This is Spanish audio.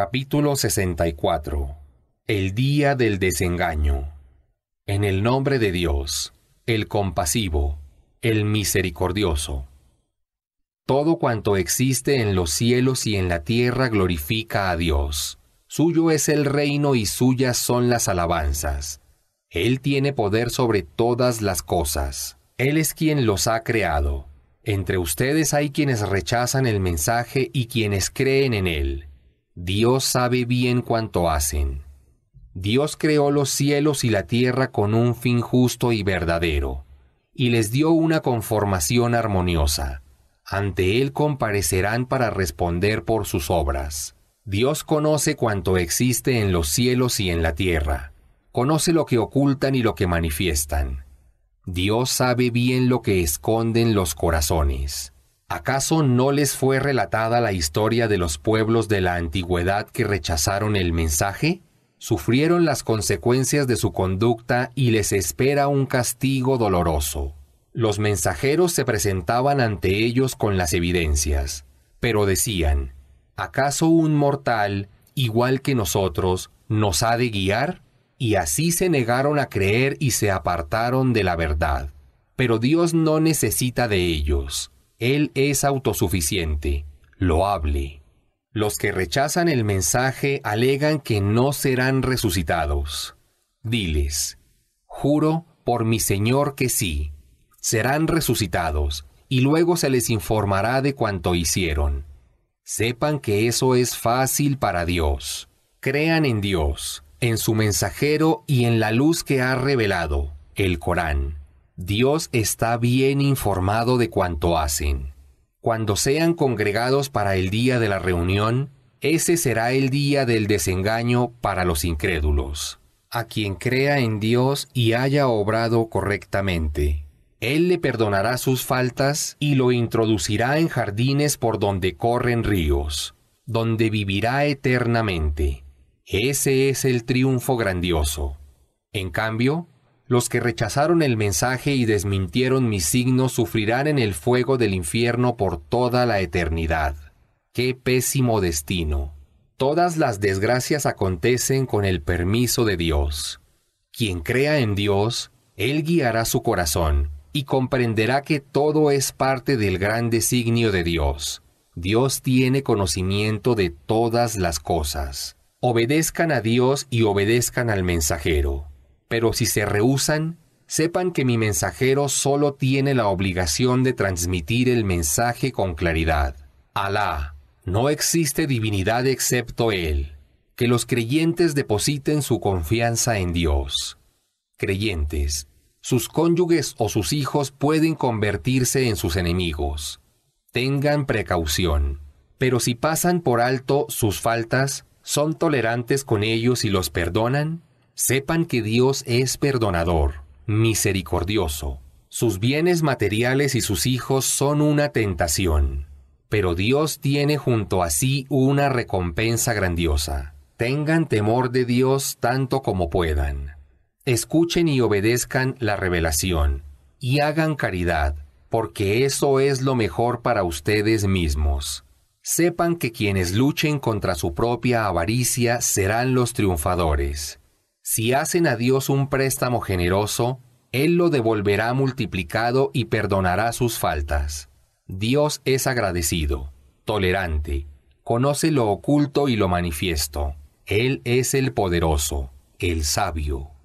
Capítulo 64 El día del desengaño. En el nombre de Dios, el compasivo, el misericordioso. Todo cuanto existe en los cielos y en la tierra glorifica a Dios. Suyo es el reino y suyas son las alabanzas. Él tiene poder sobre todas las cosas. Él es quien los ha creado. Entre ustedes hay quienes rechazan el mensaje y quienes creen en él Dios sabe bien cuánto hacen. Dios creó los cielos y la tierra con un fin justo y verdadero, y les dio una conformación armoniosa. Ante Él comparecerán para responder por sus obras. Dios conoce cuanto existe en los cielos y en la tierra. Conoce lo que ocultan y lo que manifiestan. Dios sabe bien lo que esconden los corazones. ¿Acaso no les fue relatada la historia de los pueblos de la antigüedad que rechazaron el mensaje? Sufrieron las consecuencias de su conducta y les espera un castigo doloroso. Los mensajeros se presentaban ante ellos con las evidencias, pero decían, ¿acaso un mortal, igual que nosotros, nos ha de guiar? Y así se negaron a creer y se apartaron de la verdad. Pero Dios no necesita de ellos él es autosuficiente, Lo hable. Los que rechazan el mensaje alegan que no serán resucitados. Diles, juro por mi Señor que sí, serán resucitados, y luego se les informará de cuanto hicieron. Sepan que eso es fácil para Dios. Crean en Dios, en su mensajero y en la luz que ha revelado, el Corán. Dios está bien informado de cuanto hacen. Cuando sean congregados para el día de la reunión, ese será el día del desengaño para los incrédulos. A quien crea en Dios y haya obrado correctamente, Él le perdonará sus faltas y lo introducirá en jardines por donde corren ríos, donde vivirá eternamente. Ese es el triunfo grandioso. En cambio, los que rechazaron el mensaje y desmintieron mi signo sufrirán en el fuego del infierno por toda la eternidad. ¡Qué pésimo destino! Todas las desgracias acontecen con el permiso de Dios. Quien crea en Dios, Él guiará su corazón y comprenderá que todo es parte del gran designio de Dios. Dios tiene conocimiento de todas las cosas. Obedezcan a Dios y obedezcan al mensajero. Pero si se rehusan, sepan que mi mensajero solo tiene la obligación de transmitir el mensaje con claridad. Alá, no existe divinidad excepto Él. Que los creyentes depositen su confianza en Dios. Creyentes, sus cónyuges o sus hijos pueden convertirse en sus enemigos. Tengan precaución, pero si pasan por alto sus faltas, son tolerantes con ellos y los perdonan, Sepan que Dios es perdonador, misericordioso. Sus bienes materiales y sus hijos son una tentación, pero Dios tiene junto a sí una recompensa grandiosa. Tengan temor de Dios tanto como puedan. Escuchen y obedezcan la revelación, y hagan caridad, porque eso es lo mejor para ustedes mismos. Sepan que quienes luchen contra su propia avaricia serán los triunfadores. Si hacen a Dios un préstamo generoso, Él lo devolverá multiplicado y perdonará sus faltas. Dios es agradecido, tolerante, conoce lo oculto y lo manifiesto. Él es el poderoso, el sabio.